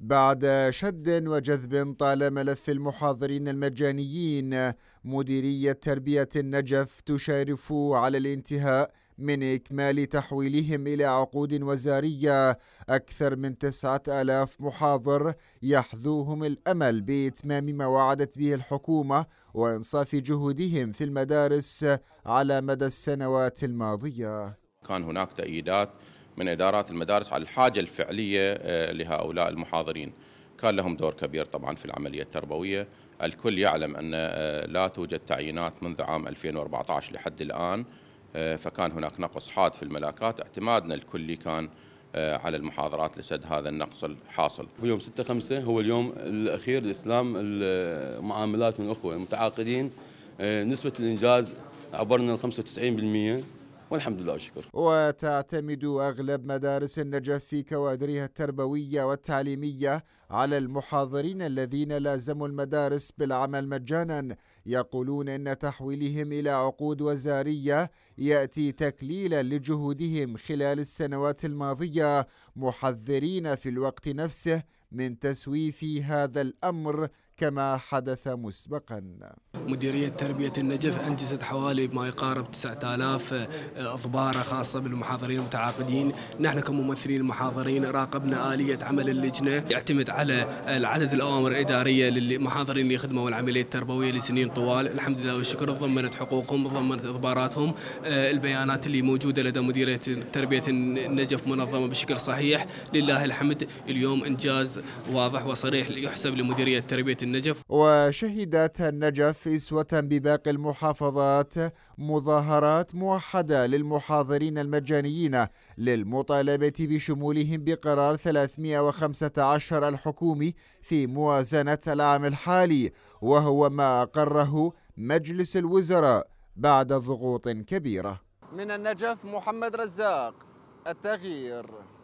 بعد شد وجذب طال ملف المحاضرين المجانيين مديرية تربية النجف تشارف على الانتهاء من إكمال تحويلهم إلى عقود وزارية أكثر من تسعة ألاف محاضر يحذوهم الأمل بإتمام ما وعدت به الحكومة وإنصاف جهودهم في المدارس على مدى السنوات الماضية كان هناك تأييدات من إدارات المدارس على الحاجة الفعلية آه، لهؤلاء المحاضرين كان لهم دور كبير طبعا في العملية التربوية الكل يعلم أن آه، لا توجد تعيينات منذ عام 2014 لحد الآن آه، فكان هناك نقص حاد في الملاكات اعتمادنا الكلي كان على المحاضرات لسد هذا النقص الحاصل في يوم 6 5 هو اليوم الأخير لإسلام المعاملات من الأخوة المتعاقدين نسبة الإنجاز عبرنا 95% والحمد لله والشكر وتعتمد أغلب مدارس النجف في كوادرها التربوية والتعليمية على المحاضرين الذين لازموا المدارس بالعمل مجانا يقولون إن تحويلهم إلى عقود وزارية يأتي تكليلا لجهودهم خلال السنوات الماضية محذرين في الوقت نفسه من تسويف هذا الأمر كما حدث مسبقا مديرية تربية النجف أنجزت حوالي ما يقارب 9000 إضبارة خاصة بالمحاضرين المتعاقدين نحن كممثلين المحاضرين راقبنا آلية عمل اللجنة يعتمد على عدد الأوامر الإدارية للمحاضرين اللي خدموا العملية التربوية لسنين طوال الحمد لله والشكر ضمنت حقوقهم ضمنت إضباراتهم آه، البيانات اللي موجودة لدى مديرية تربية النجف منظمة بشكل صحيح لله الحمد اليوم إنجاز واضح وصريح يحسب لمديرية تربية النجف وشهدت النجف إسوة بباقي المحافظات مظاهرات موحدة للمحاضرين المجانيين للمطالبة بشمولهم بقرار 315 الحكومي في موازنة العام الحالي وهو ما أقره مجلس الوزراء بعد ضغوط كبيرة من النجف محمد رزاق التغيير